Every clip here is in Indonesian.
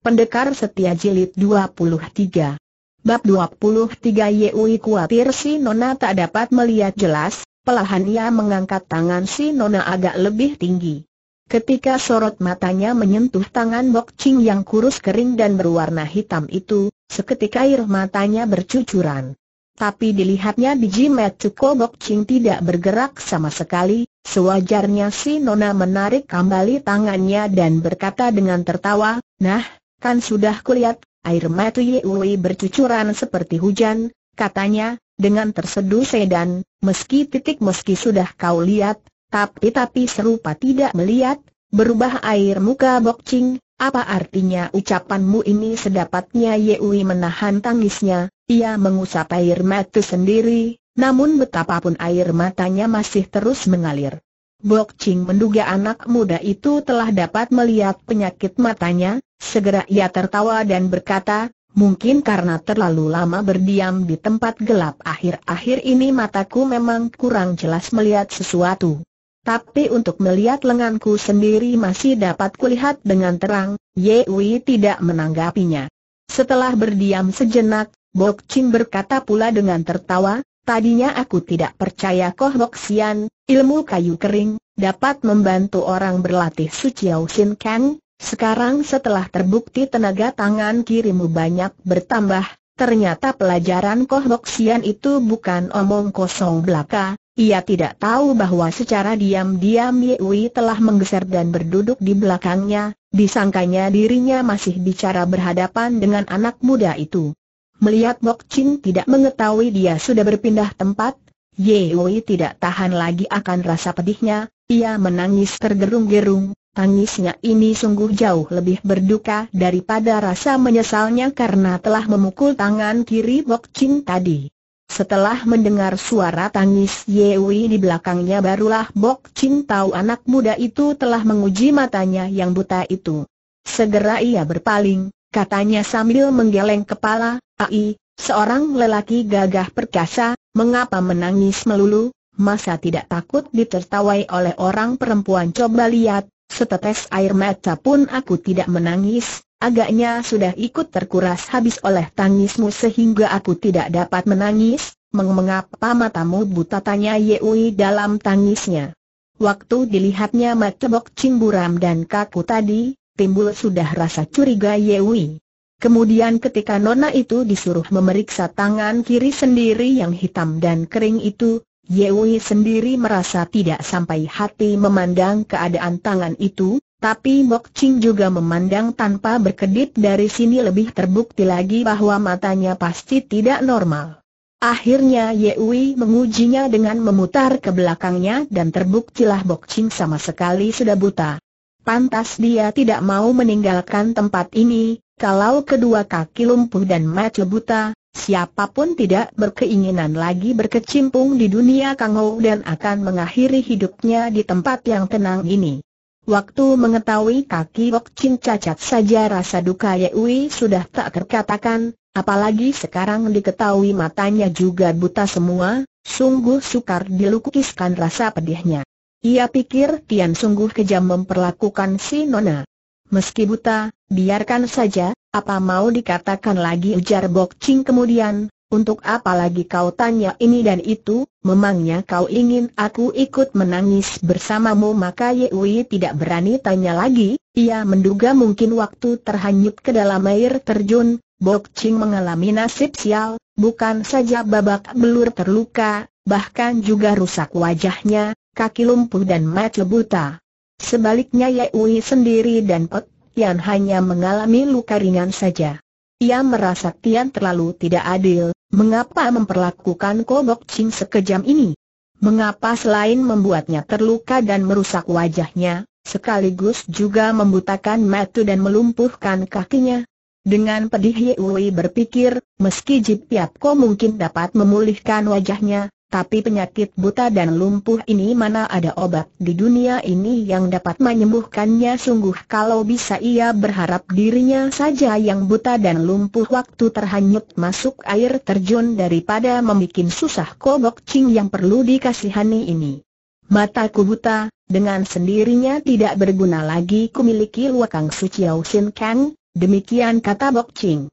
Pendekar Setia Jilid 23 Bab 23 Yui khawatir si Nona tak dapat melihat jelas, pelahan ia mengangkat tangan si Nona agak lebih tinggi. Ketika sorot matanya menyentuh tangan Bok Ching yang kurus kering dan berwarna hitam itu, seketika air matanya bercucuran. Tapi dilihatnya biji Metsuko Bok Ching tidak bergerak sama sekali, sewajarnya si Nona menarik kembali tangannya dan berkata dengan tertawa, Nah, Kan sudah kulihat, air mata Yewi bercucuran seperti hujan, katanya, dengan terseduh sedan, meski titik meski sudah kau lihat, tapi-tapi serupa tidak melihat, berubah air muka Boxing. apa artinya ucapanmu ini sedapatnya Yewi menahan tangisnya, ia mengusap air mata sendiri, namun betapapun air matanya masih terus mengalir. Bok Ching menduga anak muda itu telah dapat melihat penyakit matanya, Segera ia tertawa dan berkata, mungkin karena terlalu lama berdiam di tempat gelap akhir-akhir ini mataku memang kurang jelas melihat sesuatu. Tapi untuk melihat lenganku sendiri masih dapat kulihat dengan terang, ye wei tidak menanggapinya. Setelah berdiam sejenak, Bok ching berkata pula dengan tertawa, Tadinya aku tidak percaya Koh Bok Sian, ilmu kayu kering, dapat membantu orang berlatih Su Chiao Sin Kang, sekarang setelah terbukti tenaga tangan kirimu banyak bertambah, ternyata pelajaran Koh Sian itu bukan omong kosong belaka, ia tidak tahu bahwa secara diam-diam Yewi telah menggeser dan berduduk di belakangnya, disangkanya dirinya masih bicara berhadapan dengan anak muda itu. Melihat Bok Chin tidak mengetahui dia sudah berpindah tempat, Yewi tidak tahan lagi akan rasa pedihnya, ia menangis tergerung-gerung, Tangisnya ini sungguh jauh lebih berduka daripada rasa menyesalnya karena telah memukul tangan kiri Bok Chin tadi. Setelah mendengar suara tangis Yewi di belakangnya barulah Bok Chin tahu anak muda itu telah menguji matanya yang buta itu. Segera ia berpaling, katanya sambil menggeleng kepala, Ai, seorang lelaki gagah perkasa, mengapa menangis melulu, masa tidak takut ditertawai oleh orang perempuan coba lihat, Setetes air mata pun aku tidak menangis, agaknya sudah ikut terkuras habis oleh tangismu sehingga aku tidak dapat menangis. Mengapa matamu buta tanya Yewi dalam tangisnya. Waktu dilihatnya matebok cimburam dan kaku tadi, timbul sudah rasa curiga Yewi. Kemudian ketika Nona itu disuruh memeriksa tangan kiri sendiri yang hitam dan kering itu, Yewi sendiri merasa tidak sampai hati memandang keadaan tangan itu, tapi Mok Ching juga memandang tanpa berkedip dari sini lebih terbukti lagi bahwa matanya pasti tidak normal. Akhirnya Yewi mengujinya dengan memutar ke belakangnya dan terbuktilah Mok Ching sama sekali sudah buta. Pantas dia tidak mau meninggalkan tempat ini, kalau kedua kaki lumpuh dan mata buta, Siapapun tidak berkeinginan lagi berkecimpung di dunia kangau dan akan mengakhiri hidupnya di tempat yang tenang ini. Waktu mengetahui kaki Wok Chin cacat saja rasa duka Yewi sudah tak terkatakan, apalagi sekarang diketahui matanya juga buta semua, sungguh sukar dilukiskan rasa pedihnya. Ia pikir Tian sungguh kejam memperlakukan si Nona. Meski buta, Biarkan saja, apa mau dikatakan lagi ujar Bok Ching kemudian, untuk apa lagi kau tanya ini dan itu, memangnya kau ingin aku ikut menangis bersamamu maka Ye Wei tidak berani tanya lagi, ia menduga mungkin waktu terhanyut ke dalam air terjun, Bok Ching mengalami nasib sial, bukan saja babak belur terluka, bahkan juga rusak wajahnya, kaki lumpuh dan mata buta. Sebaliknya Ye Wei sendiri dan Pek Tian hanya mengalami luka ringan saja. Ia merasa Tian terlalu tidak adil, mengapa memperlakukan Kobok Ching sekejam ini? Mengapa selain membuatnya terluka dan merusak wajahnya, sekaligus juga membutakan mata dan melumpuhkan kakinya? Dengan pedih Yui berpikir, meski Jip Ko mungkin dapat memulihkan wajahnya, tapi penyakit buta dan lumpuh ini mana ada obat di dunia ini yang dapat menyembuhkannya sungguh kalau bisa ia berharap dirinya saja yang buta dan lumpuh waktu terhanyut masuk air terjun daripada membuat susah kobok cing yang perlu dikasihani ini. Mataku buta, dengan sendirinya tidak berguna lagi kumiliki luakang suciau sin kang, demikian kata Bok cing.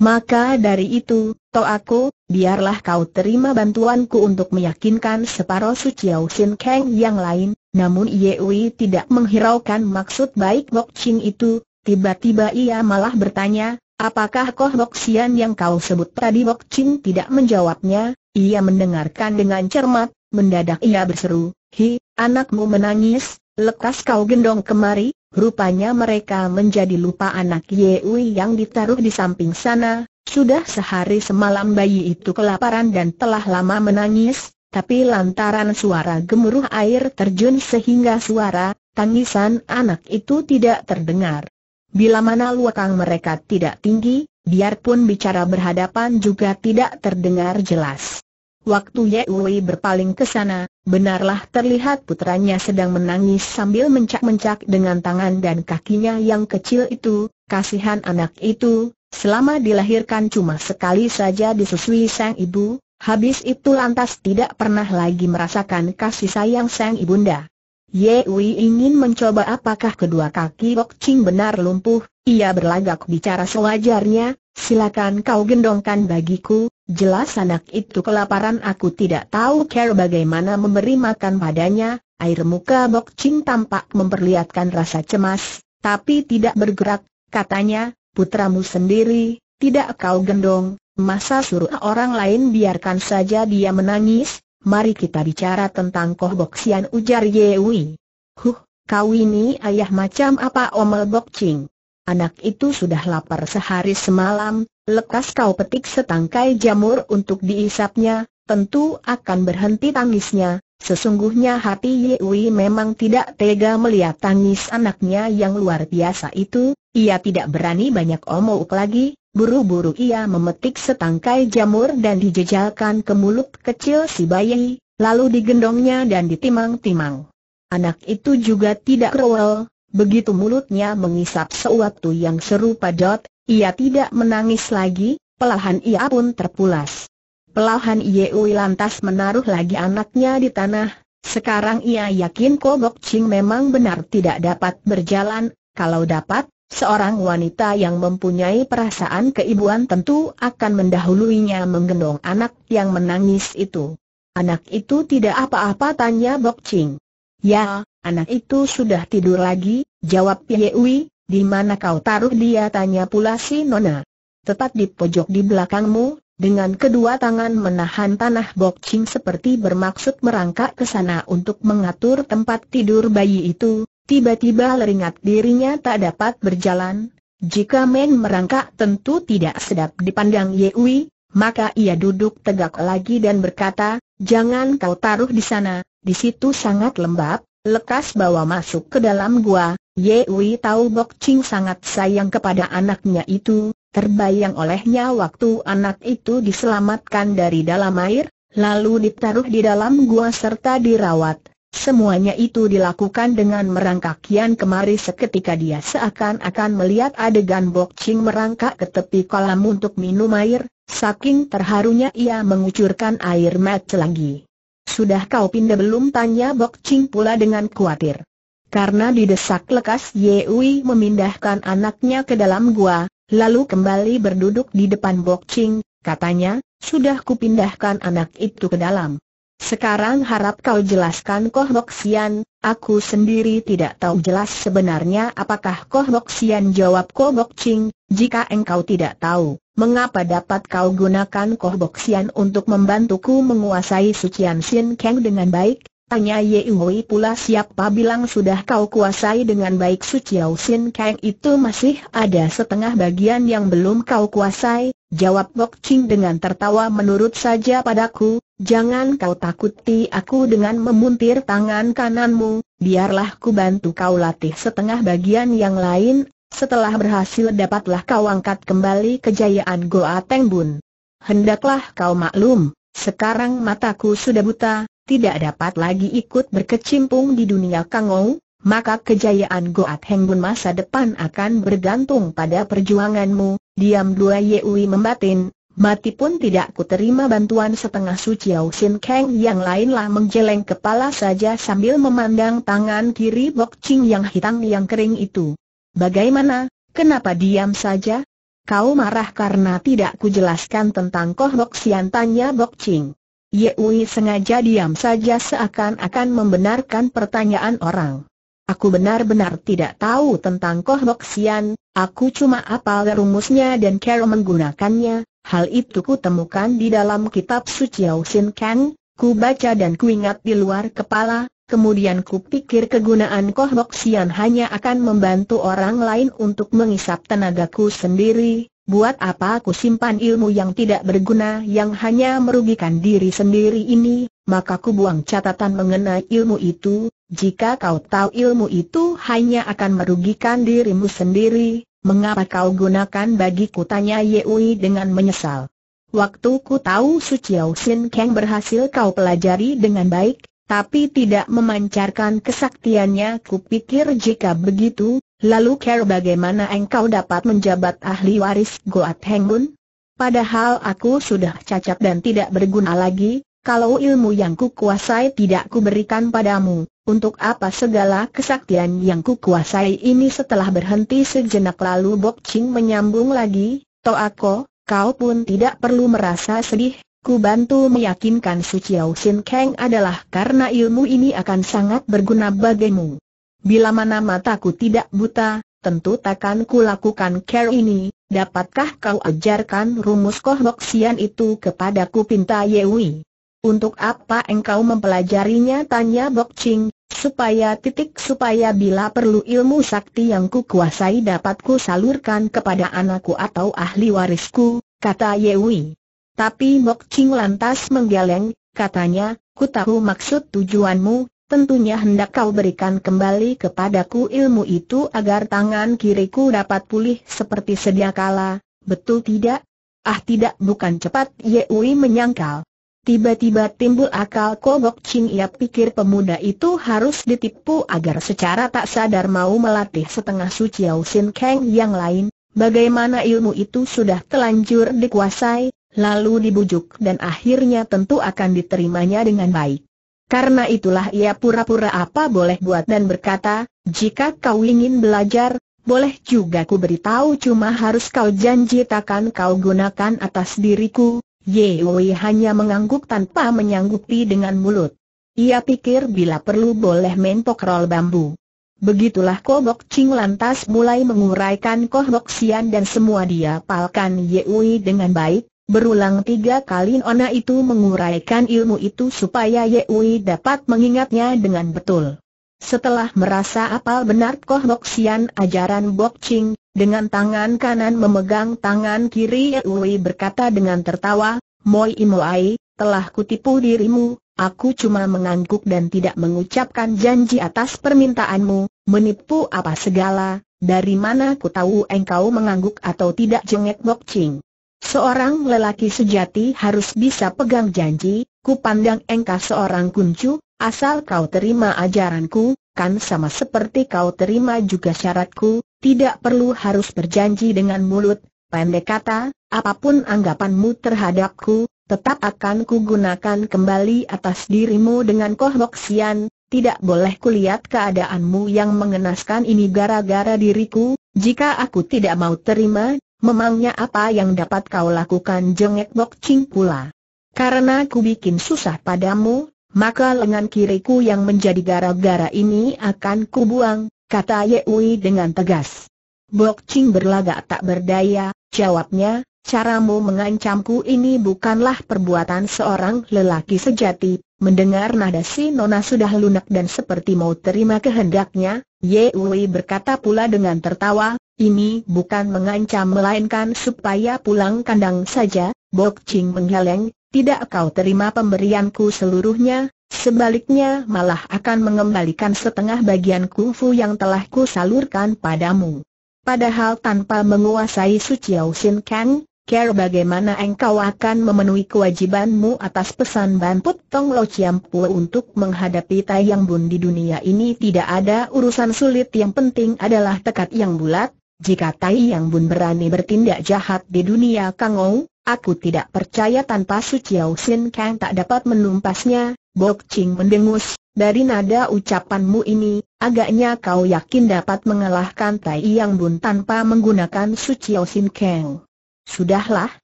Maka dari itu, Toaku, biarlah kau terima bantuanku untuk meyakinkan suci Yau Sin Kang yang lain, namun Ye Wei tidak menghiraukan maksud baik Bok Ching itu, tiba-tiba ia malah bertanya, apakah Koh Bok Sian yang kau sebut tadi Bok Ching tidak menjawabnya, ia mendengarkan dengan cermat, mendadak ia berseru, Hi, anakmu menangis, lekas kau gendong kemari, Rupanya mereka menjadi lupa anak Yeui yang ditaruh di samping sana, sudah sehari semalam bayi itu kelaparan dan telah lama menangis, tapi lantaran suara gemuruh air terjun sehingga suara, tangisan anak itu tidak terdengar. Bila mana luakang mereka tidak tinggi, biarpun bicara berhadapan juga tidak terdengar jelas. Waktu Ye Wei berpaling ke sana, benarlah terlihat putranya sedang menangis sambil mencak-mencak dengan tangan dan kakinya yang kecil itu, kasihan anak itu, selama dilahirkan cuma sekali saja disusui sang ibu, habis itu lantas tidak pernah lagi merasakan kasih sayang sang ibunda. Ye Wei ingin mencoba apakah kedua kaki Bok Ching benar lumpuh, ia berlagak bicara sewajarnya, silakan kau gendongkan bagiku, Jelas anak itu kelaparan aku tidak tahu care bagaimana memberi makan padanya, air muka Bok Ching tampak memperlihatkan rasa cemas, tapi tidak bergerak, katanya, putramu sendiri, tidak kau gendong, masa suruh orang lain biarkan saja dia menangis, mari kita bicara tentang Koh Bok Sian ujar Yewi. Huh, kau ini ayah macam apa omel Bok Ching? Anak itu sudah lapar sehari semalam, lekas kau petik setangkai jamur untuk diisapnya, tentu akan berhenti tangisnya. Sesungguhnya hati Yewi memang tidak tega melihat tangis anaknya yang luar biasa itu, ia tidak berani banyak omong lagi, buru-buru ia memetik setangkai jamur dan dijejalkan ke mulut kecil si bayi, lalu digendongnya dan ditimang-timang. Anak itu juga tidak rewel, Begitu mulutnya mengisap seuatu yang serupa dot, ia tidak menangis lagi, pelahan ia pun terpulas. Pelahan Yeui lantas menaruh lagi anaknya di tanah, sekarang ia yakin Kobok Ching memang benar tidak dapat berjalan, kalau dapat, Seorang wanita yang mempunyai perasaan keibuan tentu akan mendahuluinya menggendong anak yang menangis itu. Anak itu tidak apa-apa tanya Bok Ching. Ya, anak itu sudah tidur lagi, jawab Yewi, di mana kau taruh dia tanya pula si Nona. Tepat di pojok di belakangmu, dengan kedua tangan menahan tanah boxing seperti bermaksud merangkak ke sana untuk mengatur tempat tidur bayi itu, tiba-tiba leringat dirinya tak dapat berjalan. Jika men merangkak tentu tidak sedap dipandang Yewi, maka ia duduk tegak lagi dan berkata, jangan kau taruh di sana, di situ sangat lembab, lekas bawa masuk ke dalam gua, Ye Wei tahu Bok Ching sangat sayang kepada anaknya itu, terbayang olehnya waktu anak itu diselamatkan dari dalam air, lalu ditaruh di dalam gua serta dirawat. Semuanya itu dilakukan dengan merangkak kian kemari seketika dia seakan-akan melihat adegan Bok Ching merangkak ke tepi kolam untuk minum air, saking terharunya ia mengucurkan air mata lagi. Sudah kau pindah belum tanya Bok Ching pula dengan khawatir. Karena didesak lekas Yewi memindahkan anaknya ke dalam gua, lalu kembali berduduk di depan Bok Ching, katanya, sudah kupindahkan anak itu ke dalam. Sekarang harap kau jelaskan Koh Bok Sian, aku sendiri tidak tahu jelas sebenarnya apakah Koh Bok Sian jawab Koh Bok Ching, jika engkau tidak tahu. Mengapa dapat kau gunakan Koh Boksian untuk membantuku menguasai Sucian Sin Kang dengan baik? Tanya Ye Hui pula siapa bilang sudah kau kuasai dengan baik Suciao Sin Kang itu masih ada setengah bagian yang belum kau kuasai, jawab Bok Ching dengan tertawa menurut saja padaku, jangan kau takuti aku dengan memuntir tangan kananmu, biarlah ku bantu kau latih setengah bagian yang lain, setelah berhasil dapatlah kau angkat kembali kejayaan Goa Tengbun. Hendaklah kau maklum, sekarang mataku sudah buta, tidak dapat lagi ikut berkecimpung di dunia Kangou, maka kejayaan Goa Teng masa depan akan bergantung pada perjuanganmu. Diam dua Yewi membatin, Mati pun tidak ku terima bantuan setengah Yau Sin Kang yang lainlah menggeleng kepala saja sambil memandang tangan kiri Bok Ching yang hitam yang kering itu. Bagaimana? Kenapa diam saja? Kau marah karena tidak kujelaskan tentang Koh Bok Sian tanya Bok Ching. Ui sengaja diam saja seakan-akan membenarkan pertanyaan orang. Aku benar-benar tidak tahu tentang Koh Bok Sian, aku cuma apal rumusnya dan cara menggunakannya, hal itu kutemukan di dalam kitab suci Sin Kang, ku baca dan kuingat di luar kepala, Kemudian ku pikir kegunaan Koh Sian hanya akan membantu orang lain untuk mengisap tenagaku sendiri, buat apa ku simpan ilmu yang tidak berguna yang hanya merugikan diri sendiri ini, maka ku buang catatan mengenai ilmu itu, jika kau tahu ilmu itu hanya akan merugikan dirimu sendiri, mengapa kau gunakan ku tanya Yeui dengan menyesal. Waktu ku tahu Su Chiao Sin Kang berhasil kau pelajari dengan baik, tapi tidak memancarkan kesaktiannya kupikir jika begitu, lalu care bagaimana engkau dapat menjabat ahli waris Goat Hengun? Padahal aku sudah cacat dan tidak berguna lagi, kalau ilmu yang kukuasai tidak kuberikan padamu, untuk apa segala kesaktian yang kukuasai ini setelah berhenti sejenak lalu Bok Ching menyambung lagi, Toako, kau pun tidak perlu merasa sedih, Ku bantu meyakinkan Su Chiao Sin Kang adalah karena ilmu ini akan sangat berguna bagimu. Bila mana mataku tidak buta, tentu takkan ku lakukan care ini, dapatkah kau ajarkan rumus kohok sian itu kepadaku pinta Yewi? Untuk apa engkau mempelajarinya tanya Bok Ching, supaya titik supaya bila perlu ilmu sakti yang ku kuasai dapat ku salurkan kepada anakku atau ahli warisku, kata Yewi. Tapi Mok Ching lantas menggeleng, katanya, ku tahu maksud tujuanmu, tentunya hendak kau berikan kembali kepadaku ilmu itu agar tangan kiriku dapat pulih seperti sedia kala, betul tidak? Ah tidak bukan cepat Wei menyangkal. Tiba-tiba timbul akal kobok Ching ia pikir pemuda itu harus ditipu agar secara tak sadar mau melatih setengah suci sin Kang yang lain, bagaimana ilmu itu sudah telanjur dikuasai, lalu dibujuk dan akhirnya tentu akan diterimanya dengan baik. Karena itulah ia pura-pura apa boleh buat dan berkata, jika kau ingin belajar, boleh juga ku beritahu cuma harus kau janji takkan kau gunakan atas diriku. Wei hanya mengangguk tanpa menyanggupi dengan mulut. Ia pikir bila perlu boleh mentok rol bambu. Begitulah Kobok Ching lantas mulai menguraikan Kohbok Sian dan semua dia palkan Wei dengan baik, Berulang tiga kali Nona itu menguraikan ilmu itu supaya Ye Wei dapat mengingatnya dengan betul. Setelah merasa apal benar Koh Bok Sian ajaran Bok Ching, dengan tangan kanan memegang tangan kiri Ye Wei berkata dengan tertawa, Moi Imoai, telah kutipu dirimu, aku cuma mengangguk dan tidak mengucapkan janji atas permintaanmu, menipu apa segala, dari mana ku tahu engkau mengangguk atau tidak jengek Bok Ching. Seorang lelaki sejati harus bisa pegang janji, ku pandang engkau seorang kuncu, asal kau terima ajaranku, kan sama seperti kau terima juga syaratku, tidak perlu harus berjanji dengan mulut, pendek kata, apapun anggapanmu terhadapku, tetap akan kugunakan kembali atas dirimu dengan kohboksian, tidak boleh kulihat keadaanmu yang mengenaskan ini gara-gara diriku, jika aku tidak mau terima, Memangnya apa yang dapat kau lakukan jengek Bok Ching pula? Karena ku bikin susah padamu, maka lengan kiriku yang menjadi gara-gara ini akan ku buang, kata Ye Wei dengan tegas. Bok Ching berlagak tak berdaya, jawabnya, caramu mengancamku ini bukanlah perbuatan seorang lelaki sejati. Mendengar nada si Nona sudah lunak dan seperti mau terima kehendaknya, Ye Wei berkata pula dengan tertawa, ini bukan mengancam melainkan supaya pulang kandang saja, Bok Ching menggeleng, tidak kau terima pemberianku seluruhnya, sebaliknya malah akan mengembalikan setengah bagian kungfu yang telah ku salurkan padamu. Padahal tanpa menguasai Suciao Sin Kang, Care bagaimana engkau akan memenuhi kewajibanmu atas pesan Put Tong Lo Chiam Pua untuk menghadapi Tai Yang Bun di dunia ini tidak ada urusan sulit yang penting adalah tekad yang bulat, jika Tai Yang Bun berani bertindak jahat di dunia Kang Ou, aku tidak percaya tanpa Su Chiao Sin Kang tak dapat menumpasnya, Bok Ching mendengus, dari nada ucapanmu ini, agaknya kau yakin dapat mengalahkan Tai Yang Bun tanpa menggunakan Su Chiao Sin Kang. Sudahlah,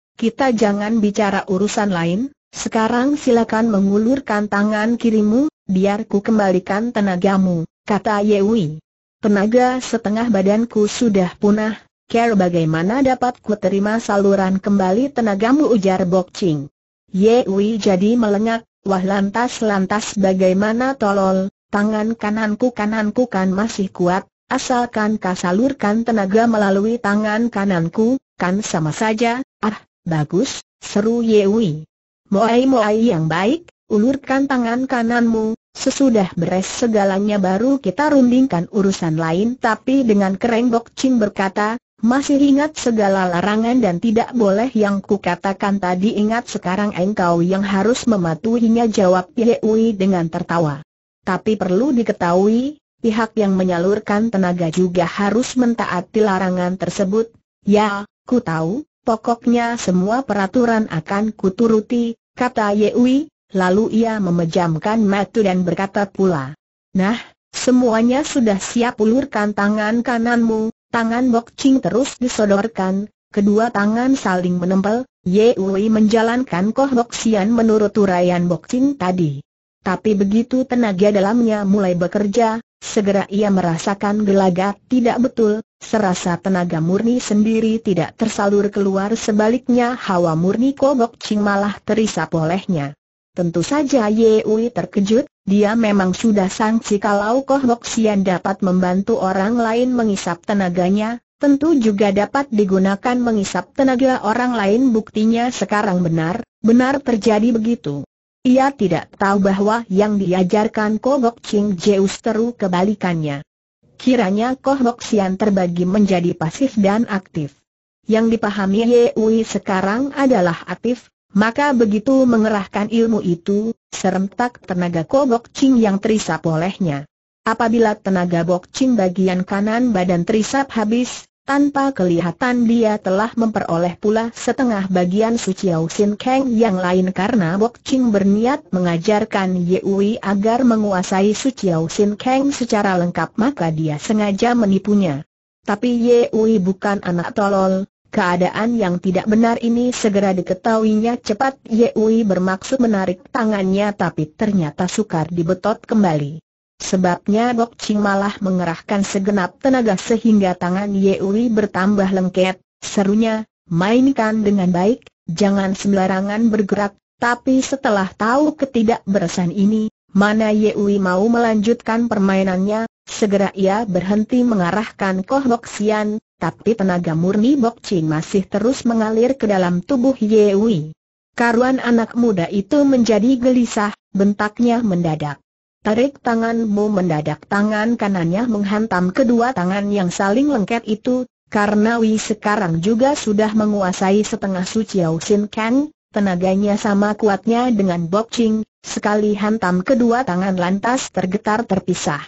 kita jangan bicara urusan lain, sekarang silakan mengulurkan tangan kirimu, biar ku kembalikan tenagamu, kata Ye Wei. Tenaga setengah badanku sudah punah, care bagaimana dapat ku terima saluran kembali tenagamu ujar Bok Ching. Wei jadi melengak, wah lantas-lantas bagaimana tolol, tangan kananku kananku kan masih kuat, asalkan kau salurkan tenaga melalui tangan kananku, kan sama saja, ah, bagus, seru Ye Wei. Moai-moai yang baik, ulurkan tangan kananmu, Sesudah beres segalanya baru kita rundingkan urusan lain tapi dengan kerenggok Ching berkata, masih ingat segala larangan dan tidak boleh yang kukatakan tadi ingat sekarang engkau yang harus mematuhinya jawab Yehui dengan tertawa. Tapi perlu diketahui, pihak yang menyalurkan tenaga juga harus mentaati larangan tersebut. Ya, ku tahu, pokoknya semua peraturan akan kuturuti, kata Yehui, Lalu ia memejamkan mata dan berkata pula, Nah, semuanya sudah siap ulurkan tangan kananmu, tangan Bok Ching terus disodorkan, kedua tangan saling menempel, Ye Wei menjalankan Koh Bok Sian menurut uraian Bok Ching tadi. Tapi begitu tenaga dalamnya mulai bekerja, segera ia merasakan gelagat tidak betul, serasa tenaga murni sendiri tidak tersalur keluar sebaliknya hawa murni Koh Bok Ching malah terisap olehnya. Tentu saja Ye Wei terkejut, dia memang sudah sangsi kalau Koh Hok Sian dapat membantu orang lain mengisap tenaganya, tentu juga dapat digunakan mengisap tenaga orang lain buktinya sekarang benar, benar terjadi begitu. Ia tidak tahu bahwa yang diajarkan Koh Hok Ching Jeus teru kebalikannya. Kiranya Koh Hok Sian terbagi menjadi pasif dan aktif. Yang dipahami Ye Wei sekarang adalah aktif, maka begitu mengerahkan ilmu itu, serentak tenaga kobok cing yang terisap olehnya. Apabila tenaga bok cing bagian kanan badan terisap habis, tanpa kelihatan dia telah memperoleh pula setengah bagian suci Ausin Kang yang lain karena bok cing berniat mengajarkan Yewi agar menguasai suci Ausin Kang secara lengkap maka dia sengaja menipunya. Tapi Yewi bukan anak tolol, Keadaan yang tidak benar ini segera diketahuinya cepat Yewi bermaksud menarik tangannya tapi ternyata sukar dibetot kembali. Sebabnya Bok Ching malah mengerahkan segenap tenaga sehingga tangan Yewi bertambah lengket, serunya, mainkan dengan baik, jangan sembarangan bergerak, tapi setelah tahu ketidakberesan ini, mana Yewi mau melanjutkan permainannya, segera ia berhenti mengarahkan Koh Bok Sian, tapi tenaga murni Ching masih terus mengalir ke dalam tubuh Ye Wei. Karuan anak muda itu menjadi gelisah, bentaknya mendadak. Tarik tanganmu mendadak tangan kanannya menghantam kedua tangan yang saling lengket itu, karena Wei sekarang juga sudah menguasai setengah suci Sin Kang, tenaganya sama kuatnya dengan Ching, sekali hantam kedua tangan lantas tergetar terpisah.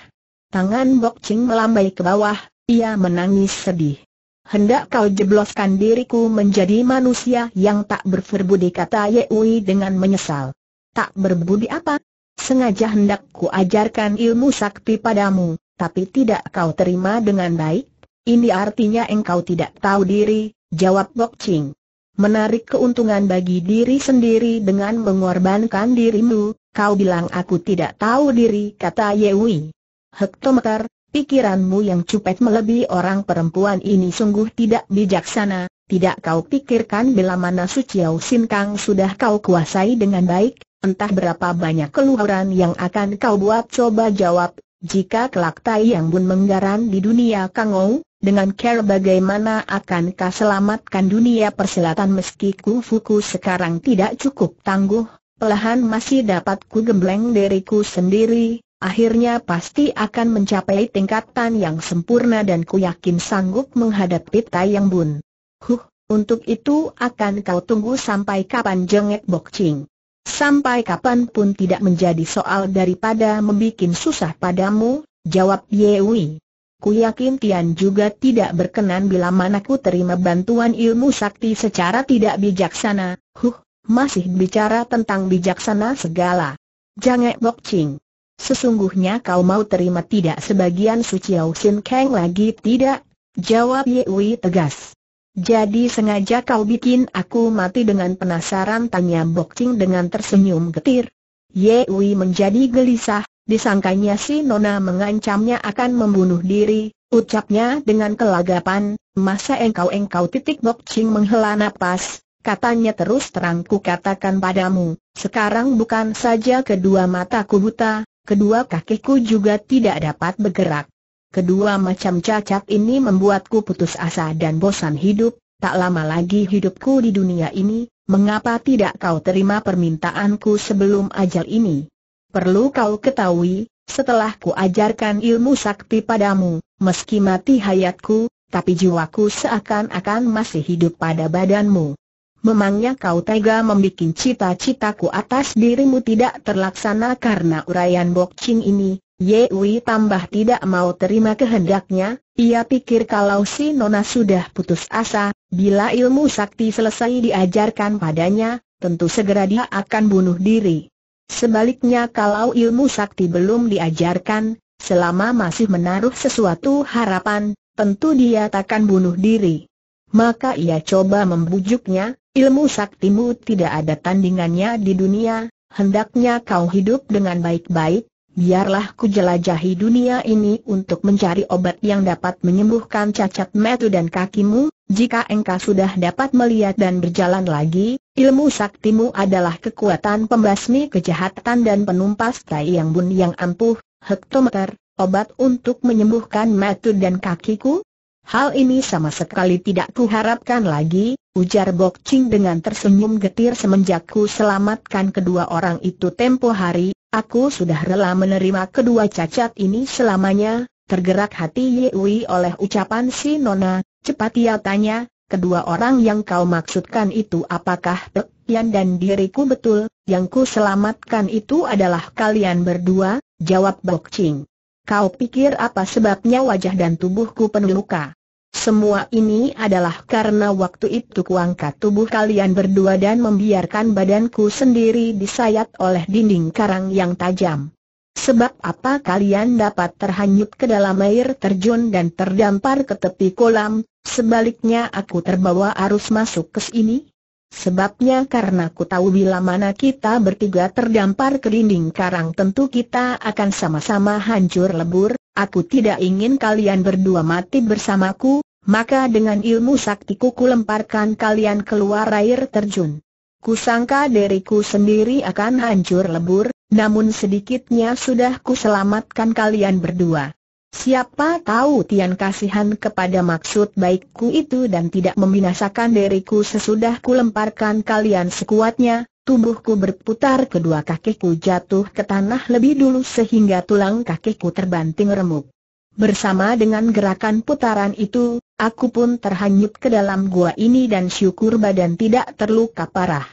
Tangan Ching melambai ke bawah, ia menangis sedih. Hendak kau jebloskan diriku menjadi manusia yang tak berberbudi kata Wei dengan menyesal. Tak berbudi apa? Sengaja hendak ku ajarkan ilmu sakti padamu, tapi tidak kau terima dengan baik. Ini artinya engkau tidak tahu diri, jawab Bok Ching. Menarik keuntungan bagi diri sendiri dengan mengorbankan dirimu, kau bilang aku tidak tahu diri kata Wei. Hektometer, Pikiranmu yang cupet melebihi orang perempuan ini sungguh tidak bijaksana, tidak kau pikirkan bila mana suciau Sin Kang sudah kau kuasai dengan baik, entah berapa banyak keluaran yang akan kau buat coba jawab, jika kelak Tai Yang Bun menggaran di dunia Kangou, dengan care bagaimana akan kau selamatkan dunia persilatan meski fuku sekarang tidak cukup tangguh, pelahan masih dapat ku gembleng diriku sendiri, akhirnya pasti akan mencapai tingkatan yang sempurna dan ku yakin sanggup menghadapi Taiyang Bun. Huh, untuk itu akan kau tunggu sampai kapan jengek boxing. Sampai kapan pun tidak menjadi soal daripada membuat susah padamu, jawab Yewi. Ku yakin Tian juga tidak berkenan bila manaku terima bantuan ilmu sakti secara tidak bijaksana. Huh, masih bicara tentang bijaksana segala. Jangek bokcing. Sesungguhnya kau mau terima tidak sebagian Suciao Sin Kang lagi tidak? Jawab ye Wei tegas. Jadi sengaja kau bikin aku mati dengan penasaran tanya Bokcing dengan tersenyum getir. ye Wei menjadi gelisah, disangkanya si Nona mengancamnya akan membunuh diri, ucapnya dengan kelagapan, masa engkau-engkau titik Bokcing menghela nafas, katanya terus terang ku katakan padamu, sekarang bukan saja kedua mataku buta, Kedua kakiku juga tidak dapat bergerak. Kedua macam cacat ini membuatku putus asa dan bosan hidup, tak lama lagi hidupku di dunia ini, mengapa tidak kau terima permintaanku sebelum ajal ini? Perlu kau ketahui, setelah ku ajarkan ilmu sakti padamu, meski mati hayatku, tapi jiwaku seakan-akan masih hidup pada badanmu. Memangnya kau tega membuat cita-citaku atas dirimu tidak terlaksana karena uraian boxing ini? Ye Wei tambah tidak mau terima kehendaknya, ia pikir kalau si Nona sudah putus asa, bila ilmu sakti selesai diajarkan padanya, tentu segera dia akan bunuh diri. Sebaliknya kalau ilmu sakti belum diajarkan, selama masih menaruh sesuatu harapan, tentu dia takkan bunuh diri. Maka ia coba membujuknya, Ilmu saktimu tidak ada tandingannya di dunia, hendaknya kau hidup dengan baik-baik, biarlah ku jelajahi dunia ini untuk mencari obat yang dapat menyembuhkan cacat metu dan kakimu, jika engkau sudah dapat melihat dan berjalan lagi, ilmu saktimu adalah kekuatan pembasmi kejahatan dan penumpas tai yang bun yang ampuh, hektometer, obat untuk menyembuhkan metu dan kakiku? Hal ini sama sekali tidak kuharapkan lagi, ujar Bok Ching dengan tersenyum getir semenjak ku selamatkan kedua orang itu tempo hari, aku sudah rela menerima kedua cacat ini selamanya, tergerak hati Ye Yewi oleh ucapan si Nona, cepat ia tanya, kedua orang yang kau maksudkan itu apakah Pek Yan dan diriku betul, yang ku selamatkan itu adalah kalian berdua, jawab Bok Ching. Kau pikir apa sebabnya wajah dan tubuhku penuh luka? Semua ini adalah karena waktu itu kuangkat tubuh kalian berdua dan membiarkan badanku sendiri disayat oleh dinding karang yang tajam. Sebab apa kalian dapat terhanyut ke dalam air terjun dan terdampar ke tepi kolam, sebaliknya aku terbawa arus masuk ke sini? Sebabnya karena ku tahu bila mana kita bertiga terdampar ke dinding karang tentu kita akan sama-sama hancur lebur, aku tidak ingin kalian berdua mati bersamaku, maka dengan ilmu saktiku ku lemparkan kalian keluar air terjun. Ku sangka diriku sendiri akan hancur lebur, namun sedikitnya sudah ku selamatkan kalian berdua. Siapa tahu Tian kasihan kepada maksud baikku itu dan tidak membinasakan diriku sesudah ku lemparkan kalian sekuatnya, tubuhku berputar kedua kakiku jatuh ke tanah lebih dulu sehingga tulang kakiku terbanting remuk. Bersama dengan gerakan putaran itu, aku pun terhanyut ke dalam gua ini dan syukur badan tidak terluka parah.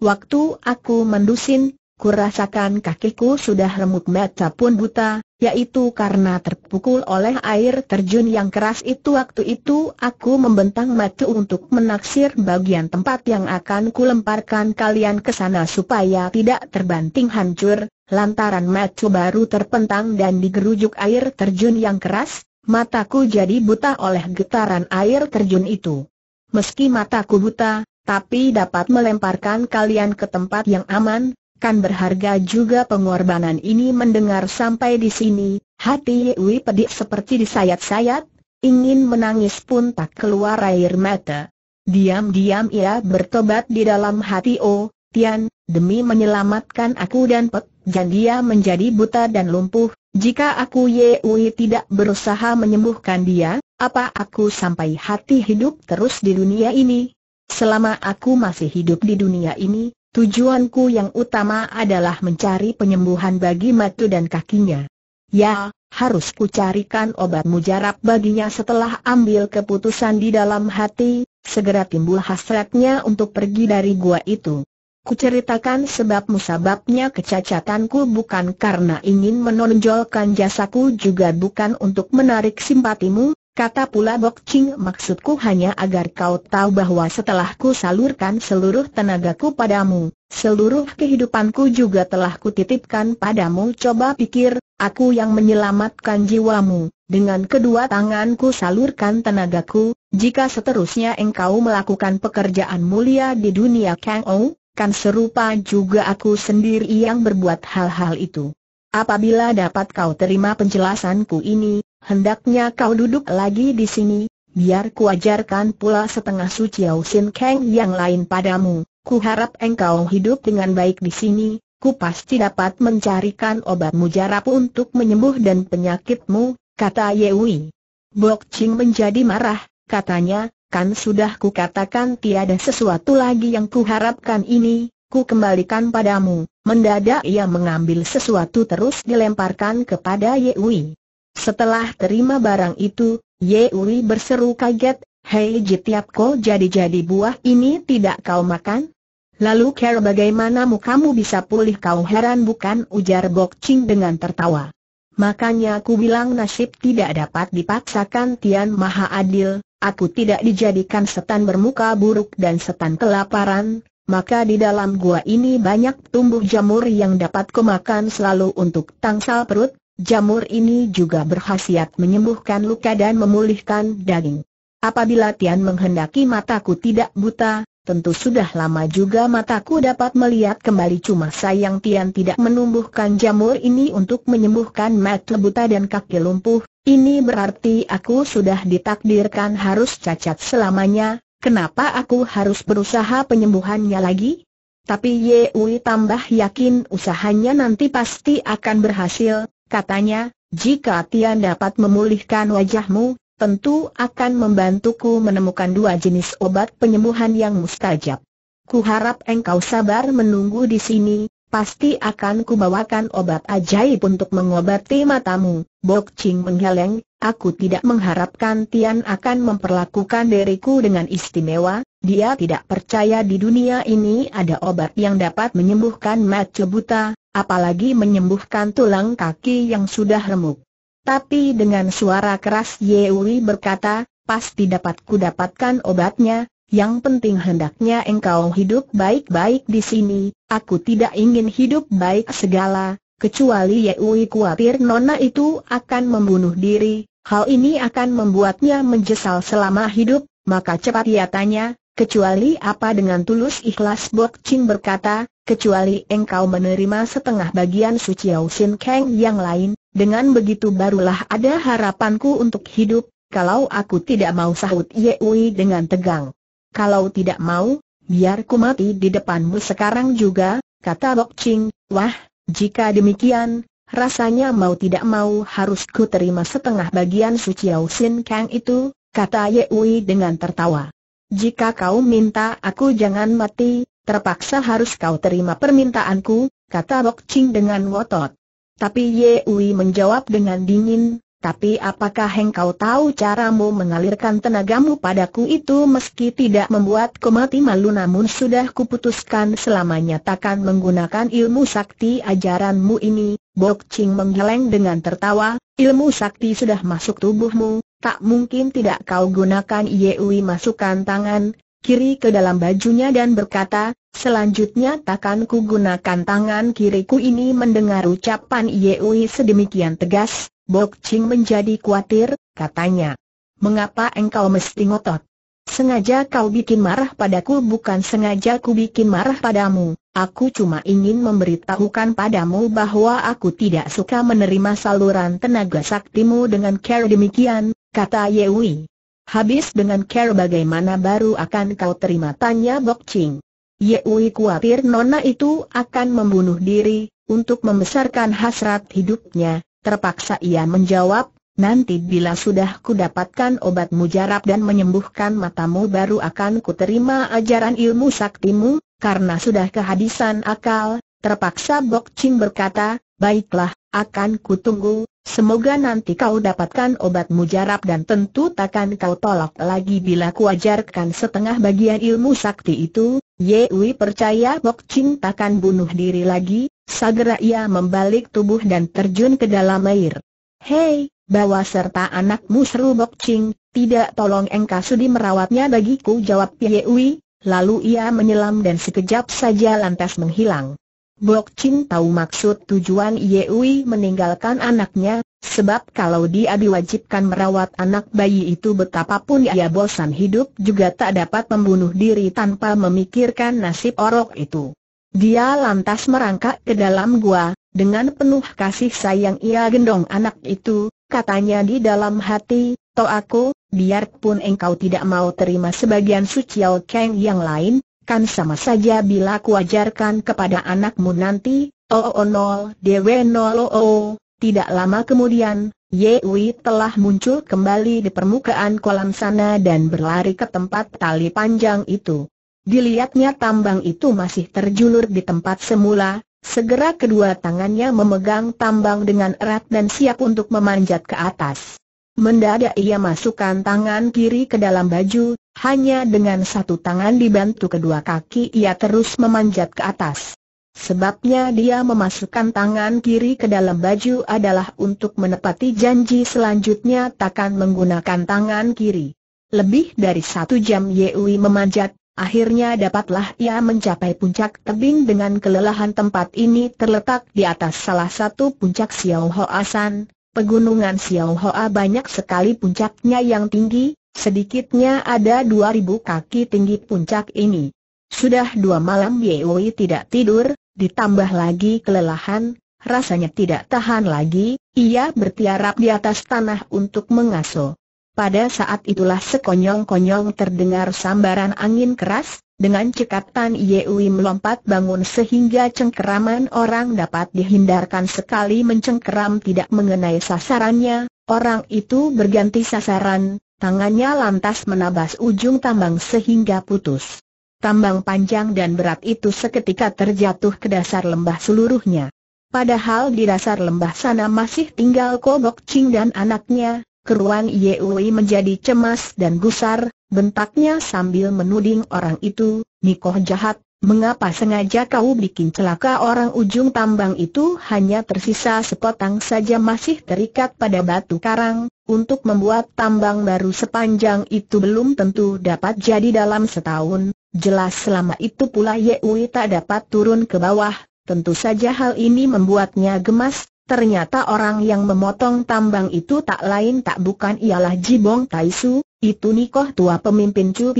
Waktu aku mendusin, Kurasakan kakiku sudah remuk mata pun buta, yaitu karena terpukul oleh air terjun yang keras itu waktu itu aku membentang mata untuk menaksir bagian tempat yang akan kulemparkan kalian ke sana supaya tidak terbanting hancur, lantaran mata baru terpentang dan digerujuk air terjun yang keras, mataku jadi buta oleh getaran air terjun itu. Meski mataku buta, tapi dapat melemparkan kalian ke tempat yang aman, Kan berharga juga pengorbanan ini mendengar sampai di sini, hati Yewi pedih seperti disayat-sayat, ingin menangis pun tak keluar air mata. Diam-diam ia bertobat di dalam hati Oh, Tian, demi menyelamatkan aku dan Pek, dan dia menjadi buta dan lumpuh, jika aku Yewi tidak berusaha menyembuhkan dia, apa aku sampai hati hidup terus di dunia ini? Selama aku masih hidup di dunia ini, Tujuanku yang utama adalah mencari penyembuhan bagi matu dan kakinya. Ya, harus kucarikan obat mujarab baginya setelah ambil keputusan di dalam hati, segera timbul hasratnya untuk pergi dari gua itu. Kuceritakan sebab musababnya kecacatanku bukan karena ingin menonjolkan jasaku juga bukan untuk menarik simpatimu, Kata pula Bok Ching maksudku hanya agar kau tahu bahwa setelah ku salurkan seluruh tenagaku padamu, seluruh kehidupanku juga telah kutitipkan padamu coba pikir, aku yang menyelamatkan jiwamu, dengan kedua tanganku salurkan tenagaku, jika seterusnya engkau melakukan pekerjaan mulia di dunia Kang Ou, kan serupa juga aku sendiri yang berbuat hal-hal itu. Apabila dapat kau terima penjelasanku ini, hendaknya kau duduk lagi di sini, biar ku ajarkan pula setengah suci Sin Kang yang lain padamu. Ku harap engkau hidup dengan baik di sini, ku pasti dapat mencarikan obat mujarab untuk menyembuh dan penyakitmu, kata Yewi. Bok Ching menjadi marah, katanya, kan sudah ku katakan tiada sesuatu lagi yang ku harapkan ini, ku kembalikan padamu. Mendadak ia mengambil sesuatu terus dilemparkan kepada Yewi. Setelah terima barang itu, Yeuri berseru kaget, Hei Jitiap Ko jadi-jadi buah ini tidak kau makan? Lalu kira bagaimana kamu bisa pulih kau heran bukan ujar Bok Ching dengan tertawa. Makanya aku bilang nasib tidak dapat dipaksakan Tian Maha Adil, aku tidak dijadikan setan bermuka buruk dan setan kelaparan, maka di dalam gua ini banyak tumbuh jamur yang dapat kumakan selalu untuk tangsal perut, Jamur ini juga berhasiat menyembuhkan luka dan memulihkan daging. Apabila Tian menghendaki mataku tidak buta, tentu sudah lama juga mataku dapat melihat kembali cuma sayang Tian tidak menumbuhkan jamur ini untuk menyembuhkan mata buta dan kaki lumpuh, ini berarti aku sudah ditakdirkan harus cacat selamanya, kenapa aku harus berusaha penyembuhannya lagi? Tapi Ye Ui tambah yakin usahanya nanti pasti akan berhasil, Katanya, jika Tian dapat memulihkan wajahmu, tentu akan membantuku menemukan dua jenis obat penyembuhan yang mustajab. Kuharap engkau sabar menunggu di sini, pasti akan kubawakan obat ajaib untuk mengobati matamu. Bok Ching menggeleng, aku tidak mengharapkan Tian akan memperlakukan diriku dengan istimewa, dia tidak percaya di dunia ini ada obat yang dapat menyembuhkan mata buta, apalagi menyembuhkan tulang kaki yang sudah remuk. Tapi dengan suara keras Yewi berkata, pasti dapat dapatkan obatnya, yang penting hendaknya engkau hidup baik-baik di sini, aku tidak ingin hidup baik segala, kecuali Yewi khawatir Nona itu akan membunuh diri, hal ini akan membuatnya menyesal selama hidup, maka cepat ia tanya, kecuali apa dengan tulus ikhlas Bok Ching berkata, kecuali engkau menerima setengah bagian Su Chiao Sin Kang yang lain, dengan begitu barulah ada harapanku untuk hidup, kalau aku tidak mau sahut Ye Ui dengan tegang. Kalau tidak mau, biar ku mati di depanmu sekarang juga, kata Bok Ching, wah, jika demikian, rasanya mau tidak mau harus ku terima setengah bagian Su Chiao Sin Kang itu, kata Ye Ui dengan tertawa. Jika kau minta aku jangan mati, terpaksa harus kau terima permintaanku, kata Bok Ching dengan ngotot. Tapi Ye Ui menjawab dengan dingin, tapi apakah engkau tahu caramu mengalirkan tenagamu padaku itu meski tidak membuat ku mati malu namun sudah kuputuskan selamanya takkan menggunakan ilmu sakti ajaranmu ini. Bok Ching menggeleng dengan tertawa, ilmu sakti sudah masuk tubuhmu, tak mungkin tidak kau gunakan Yewi masukkan tangan kiri ke dalam bajunya dan berkata, Selanjutnya takkan ku gunakan tangan kiriku ini mendengar ucapan Yeui sedemikian tegas, Bok Ching menjadi khawatir, katanya. Mengapa engkau mesti ngotot? Sengaja kau bikin marah padaku bukan sengaja ku bikin marah padamu, aku cuma ingin memberitahukan padamu bahwa aku tidak suka menerima saluran tenaga saktimu dengan care demikian, kata Yeui. Habis dengan care bagaimana baru akan kau terima tanya Bok Ching. Yewi khawatir Nona itu akan membunuh diri, untuk membesarkan hasrat hidupnya, terpaksa ia menjawab, nanti bila sudah ku dapatkan obat mujarab dan menyembuhkan matamu baru akan ku terima ajaran ilmu saktimu, karena sudah kehabisan akal, terpaksa Bok Ching berkata, baiklah, akan kutunggu, semoga nanti kau dapatkan obat mujarab dan tentu takkan kau tolak lagi bila ku ajarkan setengah bagian ilmu sakti itu, Yewi percaya Bok Ching takkan bunuh diri lagi, segera ia membalik tubuh dan terjun ke dalam air. Hei, bawa serta anakmu seru Bok Ching, tidak tolong engkau sudi merawatnya bagiku jawab Yewi, lalu ia menyelam dan sekejap saja lantas menghilang. Bok Ching tahu maksud tujuan Yewi meninggalkan anaknya, Sebab kalau dia diwajibkan merawat anak bayi itu betapapun ia bosan hidup juga tak dapat membunuh diri tanpa memikirkan nasib orok itu. Dia lantas merangkak ke dalam gua, dengan penuh kasih sayang ia gendong anak itu, katanya di dalam hati, To aku, biarpun engkau tidak mau terima sebagian suciau keng yang lain, kan sama saja bila kuajarkan kepada anakmu nanti, Oh, oh, nol, dewe nol, oh, oh tidak lama kemudian, Ye Wei telah muncul kembali di permukaan kolam sana dan berlari ke tempat tali panjang itu. Dilihatnya tambang itu masih terjulur di tempat semula, segera kedua tangannya memegang tambang dengan erat dan siap untuk memanjat ke atas. Mendadak ia masukkan tangan kiri ke dalam baju, hanya dengan satu tangan dibantu kedua kaki ia terus memanjat ke atas. Sebabnya dia memasukkan tangan kiri ke dalam baju adalah untuk menepati janji selanjutnya takkan menggunakan tangan kiri. Lebih dari satu jam Yewi memanjat, akhirnya dapatlah ia mencapai puncak tebing dengan kelelahan tempat ini terletak di atas salah satu puncak Xiao Hoa San. Pegunungan Xiao Hoa banyak sekali puncaknya yang tinggi, sedikitnya ada 2000 kaki tinggi puncak ini. Sudah dua malam Yewi tidak tidur, Ditambah lagi kelelahan, rasanya tidak tahan lagi, ia bertiarap di atas tanah untuk mengaso. Pada saat itulah sekonyong-konyong terdengar sambaran angin keras, dengan cekatan Yewi melompat bangun sehingga cengkeraman orang dapat dihindarkan sekali mencengkeram tidak mengenai sasarannya, orang itu berganti sasaran, tangannya lantas menabas ujung tambang sehingga putus tambang panjang dan berat itu seketika terjatuh ke dasar lembah seluruhnya. Padahal di dasar lembah sana masih tinggal Kobok Ching dan anaknya, keruan Yeui menjadi cemas dan gusar, bentaknya sambil menuding orang itu, Nikoh jahat, Mengapa sengaja kau bikin celaka orang ujung tambang itu hanya tersisa sepotong saja masih terikat pada batu karang, untuk membuat tambang baru sepanjang itu belum tentu dapat jadi dalam setahun, jelas selama itu pula Wei tak dapat turun ke bawah, tentu saja hal ini membuatnya gemas, ternyata orang yang memotong tambang itu tak lain tak bukan ialah Jibong Taisu, itu Nikoh tua pemimpin Chu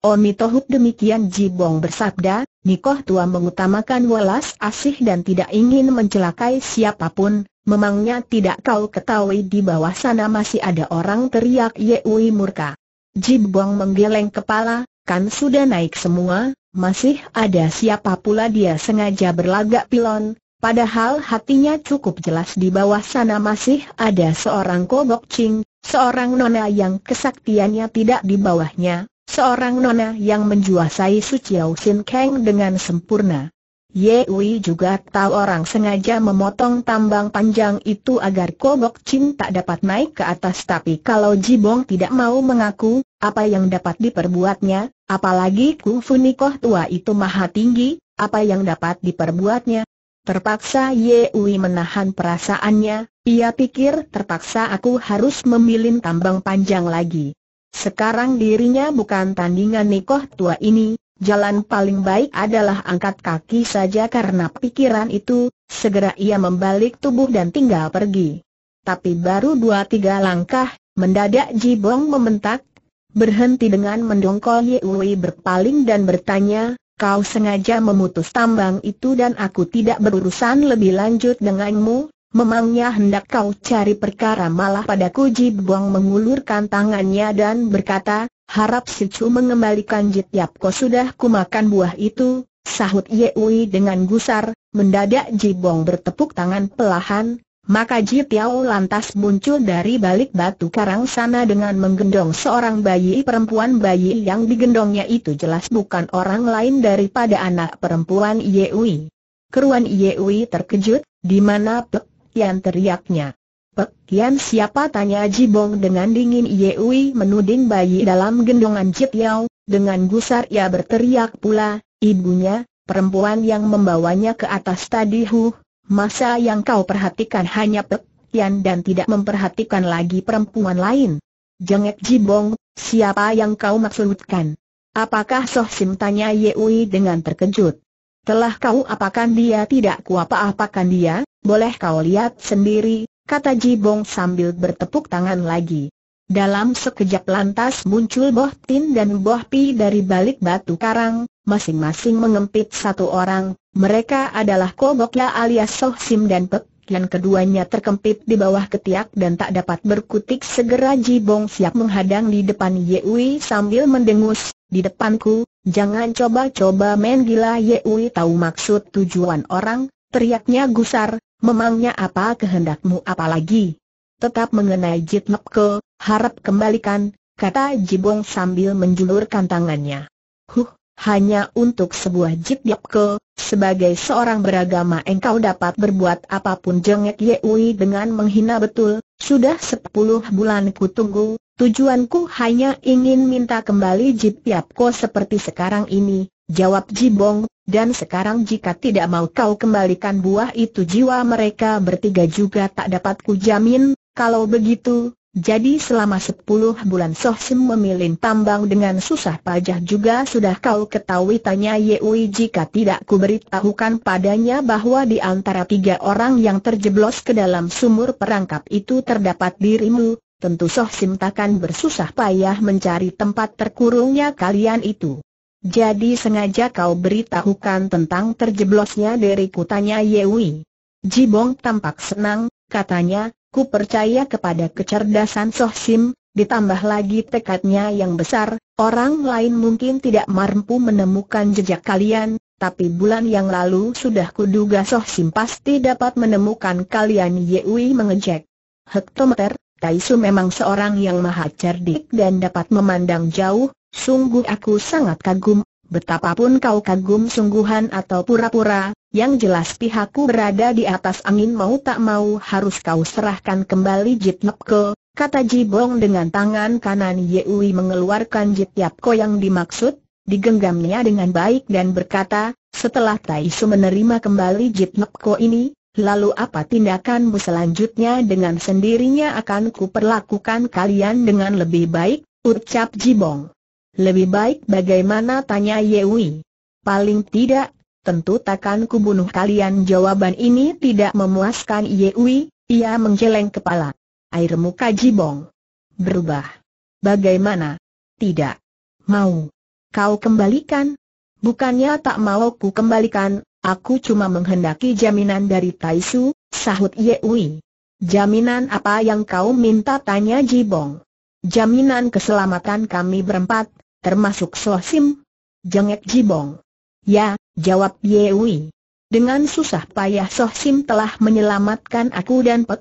Omitohuk oh, demikian Jibong bersabda, Nikoh tua mengutamakan welas asih dan tidak ingin mencelakai siapapun, memangnya tidak kau ketahui di bawah sana masih ada orang teriak Yeui murka. Jibong menggeleng kepala, kan sudah naik semua, masih ada siapa pula dia sengaja berlagak pilon, padahal hatinya cukup jelas di bawah sana masih ada seorang kobok cing, seorang nona yang kesaktiannya tidak di bawahnya, seorang nona yang menjuasai Su Chiao Sin Kang dengan sempurna. Ye Wei juga tahu orang sengaja memotong tambang panjang itu agar Kobok Chin tak dapat naik ke atas tapi kalau Jibong tidak mau mengaku, apa yang dapat diperbuatnya, apalagi Fu Nikoh tua itu maha tinggi, apa yang dapat diperbuatnya? Terpaksa Ye Wei menahan perasaannya, ia pikir terpaksa aku harus memilin tambang panjang lagi. Sekarang dirinya bukan tandingan Nikoh tua ini, jalan paling baik adalah angkat kaki saja karena pikiran itu, segera ia membalik tubuh dan tinggal pergi. Tapi baru dua tiga langkah, mendadak Jibong membentak, berhenti dengan mendongkol Yewi berpaling dan bertanya, kau sengaja memutus tambang itu dan aku tidak berurusan lebih lanjut denganmu, Memangnya hendak kau cari perkara malah padaku Jib Buang mengulurkan tangannya dan berkata, harap si Chu mengembalikan jitiap kau sudah kumakan buah itu, sahut Yeui dengan gusar, mendadak Jibong Buang bertepuk tangan pelahan, maka Ji lantas muncul dari balik batu karang sana dengan menggendong seorang bayi perempuan bayi yang digendongnya itu jelas bukan orang lain daripada anak perempuan Yeui. Keruan Yeui terkejut, di mana Pek Kian teriaknya. Pek Kian siapa tanya Jibong dengan dingin Yewi menuding bayi dalam gendongan Jit Yau, dengan gusar ia berteriak pula, ibunya, perempuan yang membawanya ke atas tadi huh, masa yang kau perhatikan hanya Pek Kian dan tidak memperhatikan lagi perempuan lain. Jengek Jibong, siapa yang kau maksudkan? Apakah Soh Sim tanya Yewi dengan terkejut? Telah kau apakan dia tidak kuapa apakan dia? Boleh kau lihat sendiri, kata Jibong sambil bertepuk tangan lagi. Dalam sekejap lantas muncul Boh Tin dan Boh Pi dari balik batu karang, masing-masing mengempit satu orang, mereka adalah Koboknya alias Soh Sim dan Pek, dan keduanya terkempit di bawah ketiak dan tak dapat berkutik segera Jibong siap menghadang di depan Yewi sambil mendengus, di depanku, jangan coba-coba main gila Yewi tahu maksud tujuan orang, teriaknya gusar, Memangnya apa kehendakmu apalagi? Tetap mengenai Jit Nepke, harap kembalikan, kata Jibong sambil menjulurkan tangannya. Huh, hanya untuk sebuah Jit Nepke, sebagai seorang beragama engkau dapat berbuat apapun jengek Yeui dengan menghina betul, sudah sepuluh bulan ku tunggu, tujuanku hanya ingin minta kembali Jit Yapko seperti sekarang ini, jawab Jibong, dan sekarang jika tidak mau kau kembalikan buah itu jiwa mereka bertiga juga tak dapat kujamin, kalau begitu, jadi selama sepuluh bulan Soh Sim memilin tambang dengan susah payah juga sudah kau ketahui tanya Yewi jika tidak ku beritahukan padanya bahwa di antara tiga orang yang terjeblos ke dalam sumur perangkap itu terdapat dirimu, tentu Soh Sim takkan bersusah payah mencari tempat terkurungnya kalian itu. Jadi sengaja kau beritahukan tentang terjeblosnya dari kutanya Yewi. Jibong tampak senang, katanya, ku percaya kepada kecerdasan Soh Sim, ditambah lagi tekadnya yang besar, orang lain mungkin tidak mampu menemukan jejak kalian, tapi bulan yang lalu sudah kuduga Soh Sim pasti dapat menemukan kalian Yewi mengejek. Hektometer, Taisu memang seorang yang maha cerdik dan dapat memandang jauh, Sungguh aku sangat kagum, betapapun kau kagum sungguhan atau pura-pura, yang jelas pihakku berada di atas angin mau tak mau harus kau serahkan kembali Jitnepko, kata Jibong dengan tangan kanan Yewi mengeluarkan yapko yang dimaksud, digenggamnya dengan baik dan berkata, setelah Taisu menerima kembali Jitnepko ini, Lalu apa tindakanmu selanjutnya dengan sendirinya akan kuperlakukan kalian dengan lebih baik, ucap Jibong. Lebih baik bagaimana tanya Yewi? Paling tidak, tentu takkan kubunuh kalian jawaban ini tidak memuaskan Yewi, ia menggeleng kepala. Air muka Jibong berubah. Bagaimana? Tidak. Mau. Kau kembalikan? Bukannya tak mau ku kembalikan, aku cuma menghendaki jaminan dari Taisu, sahut Yewi. Jaminan apa yang kau minta tanya Jibong? Jaminan keselamatan kami berempat, termasuk Sim? Jengek Jibong. Ya, jawab Yewi. Dengan susah payah Sim telah menyelamatkan aku dan Pek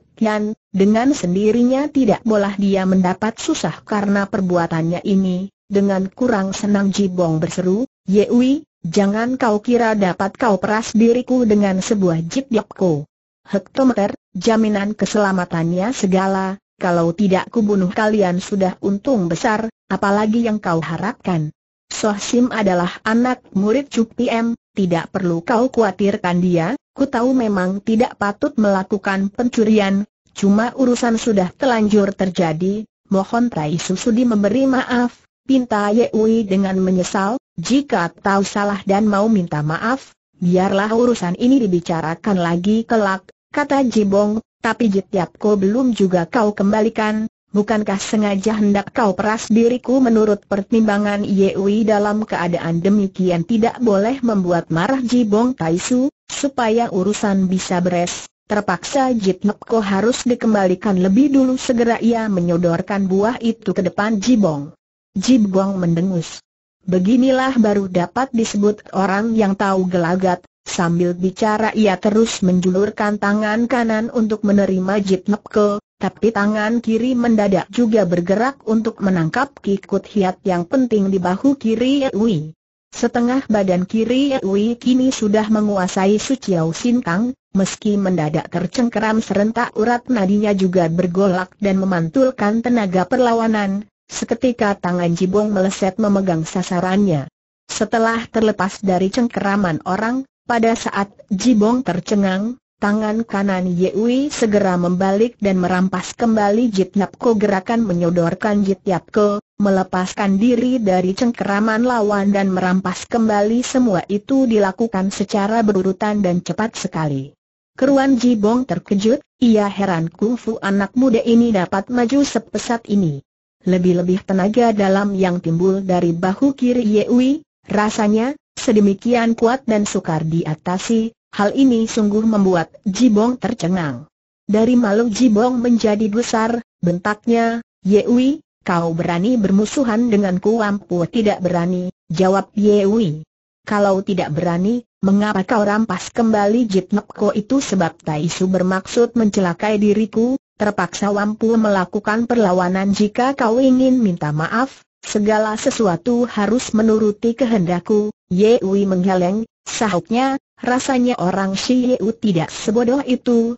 dengan sendirinya tidak boleh dia mendapat susah karena perbuatannya ini, dengan kurang senang Jibong berseru, Yewi, jangan kau kira dapat kau peras diriku dengan sebuah jip diapku. Hektometer, jaminan keselamatannya segala, kalau tidak kubunuh kalian sudah untung besar, apalagi yang kau harapkan. Soh Sim adalah anak murid Cuk PM, tidak perlu kau khawatirkan dia, ku tahu memang tidak patut melakukan pencurian, cuma urusan sudah telanjur terjadi, mohon Tai Susudi memberi maaf, pinta Yeui dengan menyesal, jika tahu salah dan mau minta maaf, biarlah urusan ini dibicarakan lagi kelak, kata Jibong, tapi jityapku belum juga kau kembalikan, bukankah sengaja hendak kau peras diriku menurut pertimbangan Yewi dalam keadaan demikian tidak boleh membuat marah Jibong Taisu, supaya urusan bisa beres. Terpaksa jityapku harus dikembalikan lebih dulu segera ia menyodorkan buah itu ke depan Jibong. Jibong mendengus. Beginilah baru dapat disebut orang yang tahu gelagat, Sambil bicara ia terus menjulurkan tangan kanan untuk menerima Jit Nepke, tapi tangan kiri mendadak juga bergerak untuk menangkap kikut hiat yang penting di bahu kiri Yui. Setengah badan kiri Yui kini sudah menguasai suciau Sintang, meski mendadak tercengkeram serentak urat nadinya juga bergolak dan memantulkan tenaga perlawanan, seketika tangan Jibong meleset memegang sasarannya. Setelah terlepas dari cengkeraman orang, pada saat Jibong tercengang, tangan kanan Yewi segera membalik dan merampas kembali Jitnapko gerakan menyodorkan Jitnapko, melepaskan diri dari cengkeraman lawan dan merampas kembali semua itu dilakukan secara berurutan dan cepat sekali. Keruan Jibong terkejut, ia heran kungfu anak muda ini dapat maju sepesat ini. Lebih-lebih tenaga dalam yang timbul dari bahu kiri Yewi, rasanya sedemikian kuat dan sukar diatasi, hal ini sungguh membuat Jibong tercengang. Dari malu Jibong menjadi besar, bentaknya, Yewi, kau berani bermusuhan denganku ampuh? tidak berani, jawab Yewi. Kalau tidak berani, mengapa kau rampas kembali Jitnepko itu sebab Taisu bermaksud mencelakai diriku, terpaksa Wampu melakukan perlawanan jika kau ingin minta maaf, Segala sesuatu harus menuruti kehendakku, Yewi menggeleng, sahutnya, rasanya orang si Wei tidak sebodoh itu,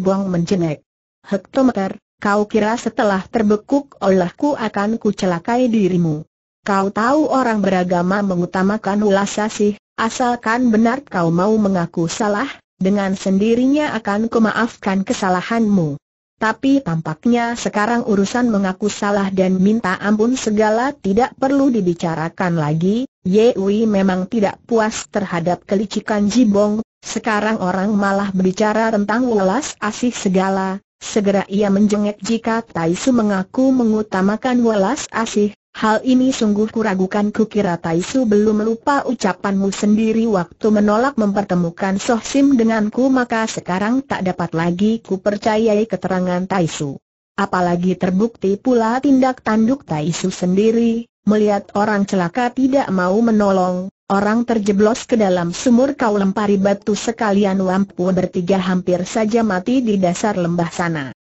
Bong menjenek. Hektometer, kau kira setelah terbekuk olehku akan kucelakai dirimu. Kau tahu orang beragama mengutamakan ulasa sih, asalkan benar kau mau mengaku salah, dengan sendirinya akan kumaafkan kesalahanmu tapi tampaknya sekarang urusan mengaku salah dan minta ampun segala tidak perlu dibicarakan lagi, Wei memang tidak puas terhadap kelicikan Jibong, sekarang orang malah berbicara tentang welas asih segala, segera ia menjengek jika Taisu mengaku mengutamakan welas asih, Hal ini sungguh kuragukan kukira Taisu belum lupa ucapanmu sendiri waktu menolak mempertemukan Soh Sim denganku maka sekarang tak dapat lagi ku percayai keterangan Taisu. Apalagi terbukti pula tindak tanduk Taisu sendiri, melihat orang celaka tidak mau menolong, orang terjeblos ke dalam sumur kau lempari batu sekalian Wampu bertiga hampir saja mati di dasar lembah sana.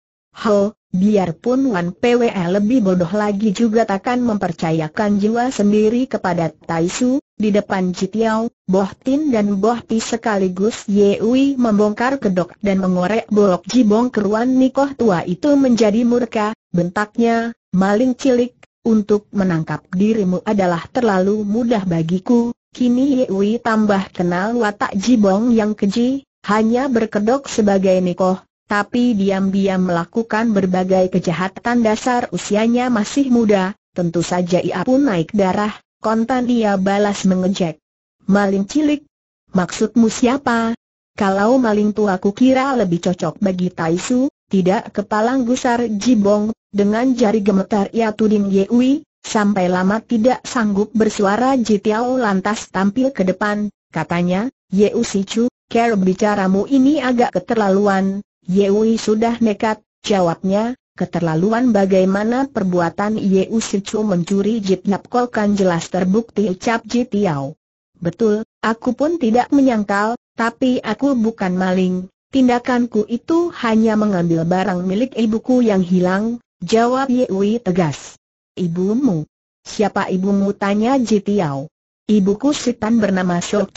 Ho, Biarpun Wan Pwe lebih bodoh lagi juga takkan mempercayakan jiwa sendiri kepada Tai di depan Jitiao, Boh Tin dan Boh Pi sekaligus Yewi membongkar kedok dan mengorek bolok jibong keruan Nikoh tua itu menjadi murka, bentaknya, maling cilik, untuk menangkap dirimu adalah terlalu mudah bagiku, kini Yewi tambah kenal watak jibong yang keji, hanya berkedok sebagai Nikoh tapi diam-diam melakukan berbagai kejahatan dasar usianya masih muda, tentu saja ia pun naik darah, kontan ia balas mengejek. Maling cilik? Maksudmu siapa? Kalau maling tua aku kira lebih cocok bagi Taisu, tidak kepalang gusar Jibong, dengan jari gemetar ia tuding Yewi, sampai lama tidak sanggup bersuara Jitiao lantas tampil ke depan, katanya, Yeu Sichu, care bicaramu ini agak keterlaluan, Yewi sudah nekat, jawabnya, keterlaluan bagaimana perbuatan Yewi Sicu mencuri Jit napkolkan jelas terbukti ucap Jit Betul, aku pun tidak menyangkal, tapi aku bukan maling, tindakanku itu hanya mengambil barang milik ibuku yang hilang, jawab Yewi tegas. Ibumu? Siapa ibumu tanya Jit Ibuku Sitan bernama Shok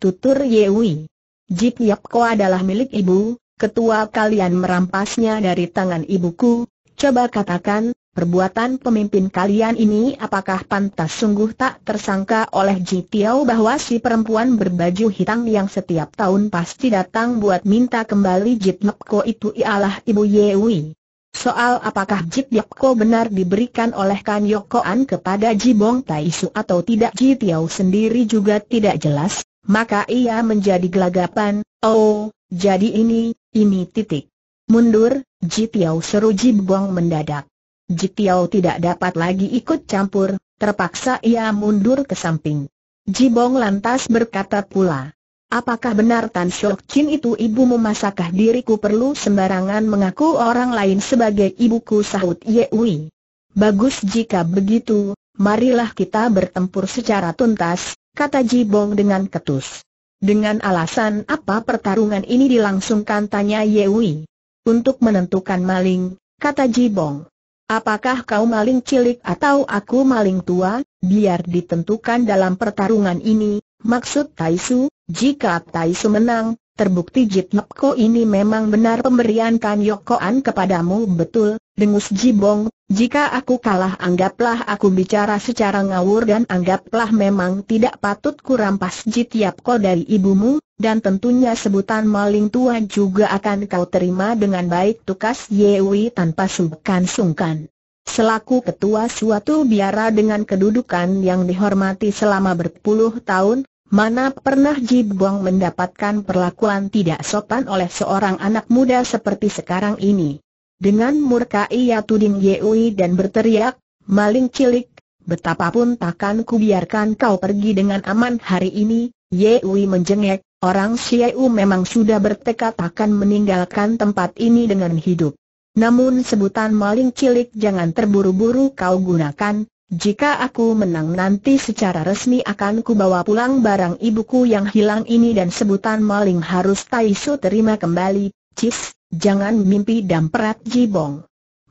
tutur Yewi. Jit Yapko adalah milik ibu, Ketua kalian merampasnya dari tangan ibuku, coba katakan, perbuatan pemimpin kalian ini apakah pantas sungguh tak tersangka oleh Ji Tiao bahwa si perempuan berbaju hitam yang setiap tahun pasti datang buat minta kembali Jip Lepko itu ialah Ibu Yewi. Soal apakah Jip Lepko benar diberikan oleh Kan Yokoan kepada Ji Bong Taisu atau tidak Ji Tiao sendiri juga tidak jelas, maka ia menjadi gelagapan, oh, jadi ini, ini titik. Mundur, Jitiao seru Jibong mendadak. Jitiao tidak dapat lagi ikut campur, terpaksa ia mundur ke samping. Jibong lantas berkata pula, Apakah benar Tan Shok Chin itu ibumu masakah diriku perlu sembarangan mengaku orang lain sebagai ibuku sahut Ye Ui. Bagus jika begitu, marilah kita bertempur secara tuntas, kata Jibong dengan ketus. Dengan alasan apa pertarungan ini dilangsungkan tanya Yewi. Untuk menentukan maling, kata Jibong. Apakah kau maling cilik atau aku maling tua, biar ditentukan dalam pertarungan ini, maksud Taisu, jika Taisu menang, terbukti Jit Nepko ini memang benar pemberian Kan Yokoan kepadamu betul, dengus Jibong, jika aku kalah anggaplah aku bicara secara ngawur dan anggaplah memang tidak patut kurampas jitiap kau dari ibumu, dan tentunya sebutan maling tua juga akan kau terima dengan baik tukas Yewi tanpa sungkan-sungkan. Selaku ketua suatu biara dengan kedudukan yang dihormati selama berpuluh tahun, Mana pernah Jibong mendapatkan perlakuan tidak sopan oleh seorang anak muda seperti sekarang ini? Dengan murka ia tuding Yeui dan berteriak, maling cilik, betapapun takkan biarkan kau pergi dengan aman hari ini, Yeui menjengek, orang Xieu memang sudah bertekad akan meninggalkan tempat ini dengan hidup. Namun sebutan maling cilik jangan terburu-buru kau gunakan, jika aku menang nanti secara resmi akan kubawa pulang barang ibuku yang hilang ini dan sebutan maling harus Taisu terima kembali, Cis, Jangan mimpi damperat Jibong.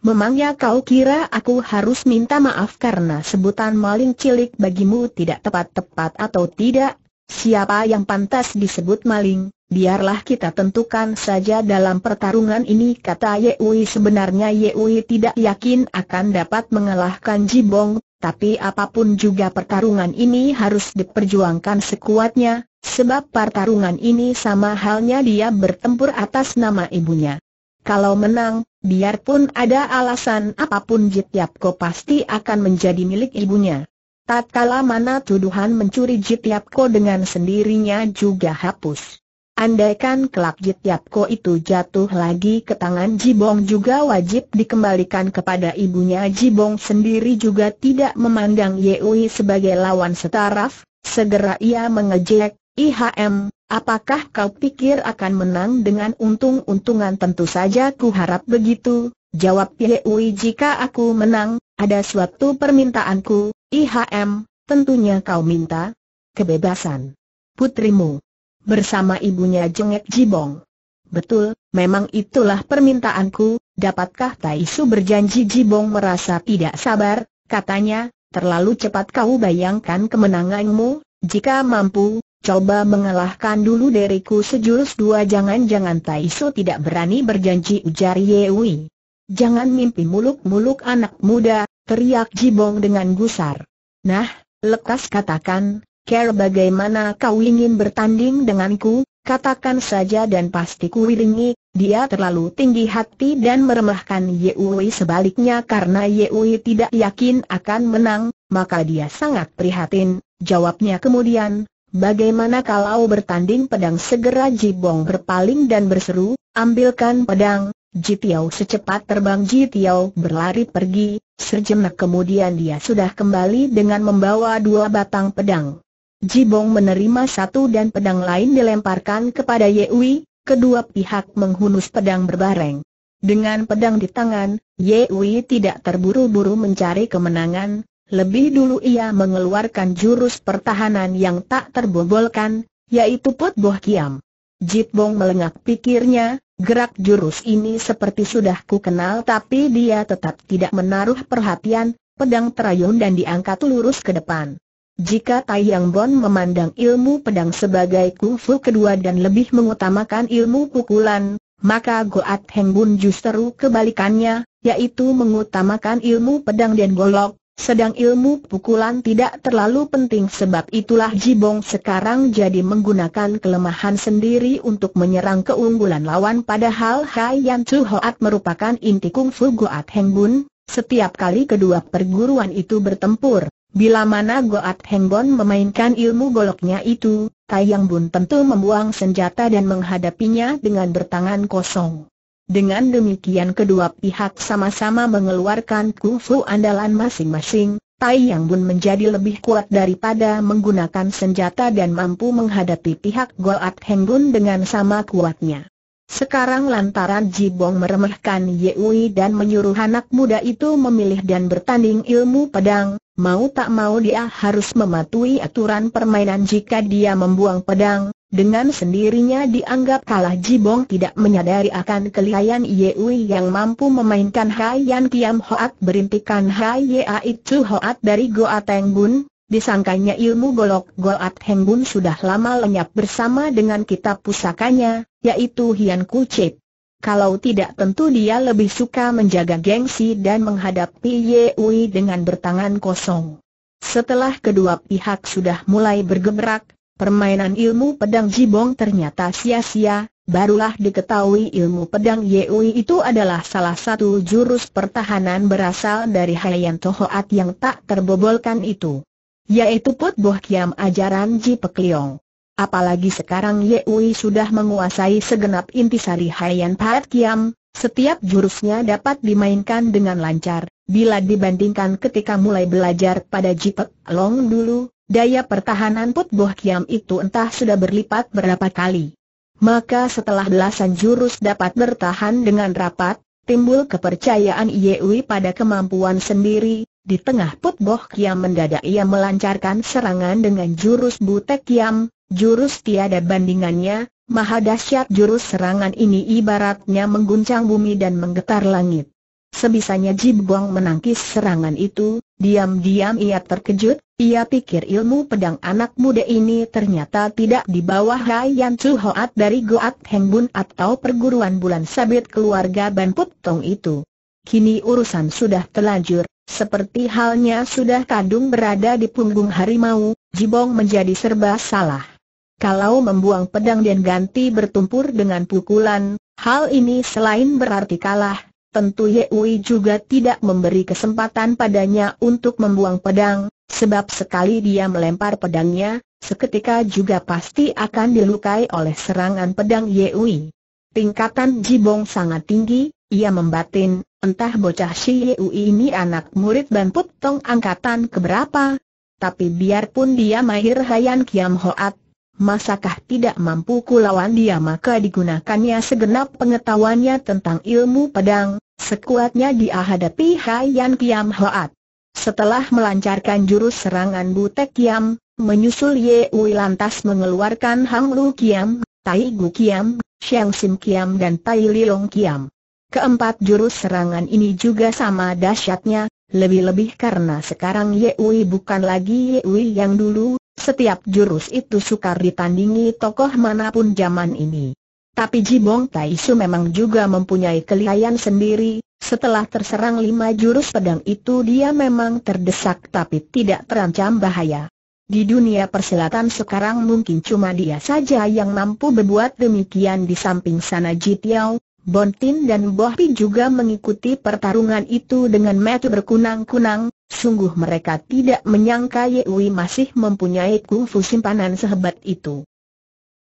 Memangnya kau kira aku harus minta maaf karena sebutan maling cilik bagimu tidak tepat-tepat atau tidak? Siapa yang pantas disebut maling, biarlah kita tentukan saja dalam pertarungan ini kata Yeui sebenarnya Yeui tidak yakin akan dapat mengalahkan Jibong tapi apapun juga pertarungan ini harus diperjuangkan sekuatnya, sebab pertarungan ini sama halnya dia bertempur atas nama ibunya. Kalau menang, biarpun ada alasan apapun Jit Yap Ko pasti akan menjadi milik ibunya. Tatkala mana tuduhan mencuri Jit Yap Ko dengan sendirinya juga hapus. Andaikan kelak Jityapko itu jatuh lagi ke tangan Jibong juga wajib dikembalikan kepada ibunya Jibong sendiri juga tidak memandang Yeui sebagai lawan setaraf, segera ia mengejek, IHM, apakah kau pikir akan menang dengan untung-untungan tentu saja ku harap begitu, jawab Yeui. jika aku menang, ada suatu permintaanku, IHM, tentunya kau minta kebebasan putrimu bersama ibunya jengek Jibong. Betul, memang itulah permintaanku, dapatkah Taisu berjanji Jibong merasa tidak sabar, katanya, terlalu cepat kau bayangkan kemenanganmu, jika mampu, coba mengalahkan dulu deriku sejurus dua jangan-jangan Taisu tidak berani berjanji ujar Yewi. Jangan mimpi muluk-muluk anak muda, teriak Jibong dengan gusar. Nah, lekas katakan, Care bagaimana kau ingin bertanding denganku, katakan saja dan pasti kuiringi, dia terlalu tinggi hati dan meremehkan Yeui sebaliknya karena Yeui tidak yakin akan menang, maka dia sangat prihatin, jawabnya kemudian, bagaimana kalau bertanding pedang segera Jibong berpaling dan berseru, ambilkan pedang, Jitiao secepat terbang Jitiao berlari pergi, sejenak kemudian dia sudah kembali dengan membawa dua batang pedang. Jibong menerima satu dan pedang lain dilemparkan kepada Yewi, kedua pihak menghunus pedang berbareng. Dengan pedang di tangan, Yewi tidak terburu-buru mencari kemenangan, lebih dulu ia mengeluarkan jurus pertahanan yang tak terbobolkan, yaitu Put Boh Kiam. Jibong melengak pikirnya, gerak jurus ini seperti sudah ku kenal tapi dia tetap tidak menaruh perhatian, pedang terayun dan diangkat lurus ke depan. Jika Tai Yang Bon memandang ilmu pedang sebagai kungfu kedua dan lebih mengutamakan ilmu pukulan, maka Goat Heng Bun justru kebalikannya, yaitu mengutamakan ilmu pedang dan golok, sedang ilmu pukulan tidak terlalu penting sebab itulah Jibong sekarang jadi menggunakan kelemahan sendiri untuk menyerang keunggulan lawan padahal Hai Yan Chu Hoat merupakan inti kungfu Goat Heng Bun, setiap kali kedua perguruan itu bertempur Bila mana Goat Hengbon memainkan ilmu goloknya itu, Tayang Bun tentu membuang senjata dan menghadapinya dengan bertangan kosong. Dengan demikian kedua pihak sama-sama mengeluarkan kungfu andalan masing-masing, Tai Bun menjadi lebih kuat daripada menggunakan senjata dan mampu menghadapi pihak Goat Hengbon dengan sama kuatnya. Sekarang lantaran Jibong meremehkan Yeui dan menyuruh anak muda itu memilih dan bertanding ilmu pedang, Mau tak mau dia harus mematuhi aturan permainan jika dia membuang pedang, dengan sendirinya dianggap kalah Jibong tidak menyadari akan kelihayan Yeui yang mampu memainkan Hai Yan Kiam Hoat berintikan Hai Yai Chu Hoat dari Goa Teng Bun, disangkanya ilmu golok Golat Heng sudah lama lenyap bersama dengan kitab pusakanya, yaitu Hian Kucip. Kalau tidak tentu dia lebih suka menjaga gengsi dan menghadapi Ye Ui dengan bertangan kosong. Setelah kedua pihak sudah mulai bergerak, permainan ilmu pedang Jibong ternyata sia-sia, barulah diketahui ilmu pedang Ye Ui itu adalah salah satu jurus pertahanan berasal dari Haiyan Tohoat yang tak terbobolkan itu. Yaitu Put Boh Kiam ajaran Ji Pekliong. Apalagi sekarang Ye Wei sudah menguasai segenap intisari Haiyan Pat Kiam, setiap jurusnya dapat dimainkan dengan lancar. Bila dibandingkan ketika mulai belajar pada Jipek Long dulu, daya pertahanan Put Boh Kiam itu entah sudah berlipat berapa kali. Maka setelah belasan jurus dapat bertahan dengan rapat, timbul kepercayaan Ye Wei pada kemampuan sendiri, di tengah Put Boh Kiam mendadak ia melancarkan serangan dengan jurus Butek Kiam, Jurus tiada bandingannya, maha dahsyat jurus serangan ini ibaratnya mengguncang bumi dan menggetar langit. Sebisanya Jibong menangkis serangan itu, diam-diam ia terkejut, ia pikir ilmu pedang anak muda ini ternyata tidak di bawah Hai Yan Chu Hoat dari Goat Heng Bun atau perguruan bulan sabit keluarga Ban Put Tong itu. Kini urusan sudah telanjur, seperti halnya sudah kadung berada di punggung harimau, Jibong menjadi serba salah. Kalau membuang pedang dan ganti bertumpur dengan pukulan, hal ini selain berarti kalah, tentu Yeui juga tidak memberi kesempatan padanya untuk membuang pedang, sebab sekali dia melempar pedangnya, seketika juga pasti akan dilukai oleh serangan pedang Yeui. Tingkatan Jibong sangat tinggi, ia membatin, entah bocah si Yeui ini anak murid Ban putong Tong angkatan keberapa. Tapi biarpun dia mahir Hayan Kiam Hoat, masakah tidak mampu kulawan dia maka digunakannya segenap pengetahuannya tentang ilmu pedang, sekuatnya dia hadapi Haiyan Kiam Hoat. Setelah melancarkan jurus serangan Butek Kiam, menyusul Ye Ui lantas mengeluarkan Hang Lu Kiam, Tai Gu Kiam, Xiang Sim Kiam dan Tai Li Long Kiam. Keempat jurus serangan ini juga sama dahsyatnya, lebih-lebih karena sekarang Ye Ui bukan lagi Ye Ui yang dulu, setiap jurus itu sukar ditandingi tokoh manapun zaman ini. Tapi Jibong Taisu memang juga mempunyai kelihayan sendiri, setelah terserang lima jurus pedang itu dia memang terdesak tapi tidak terancam bahaya. Di dunia persilatan sekarang mungkin cuma dia saja yang mampu berbuat demikian di samping sana Jitiao, Bontin dan Bohpi juga mengikuti pertarungan itu dengan metu berkunang-kunang, Sungguh mereka tidak menyangka Yui masih mempunyai kungfu simpanan sehebat itu.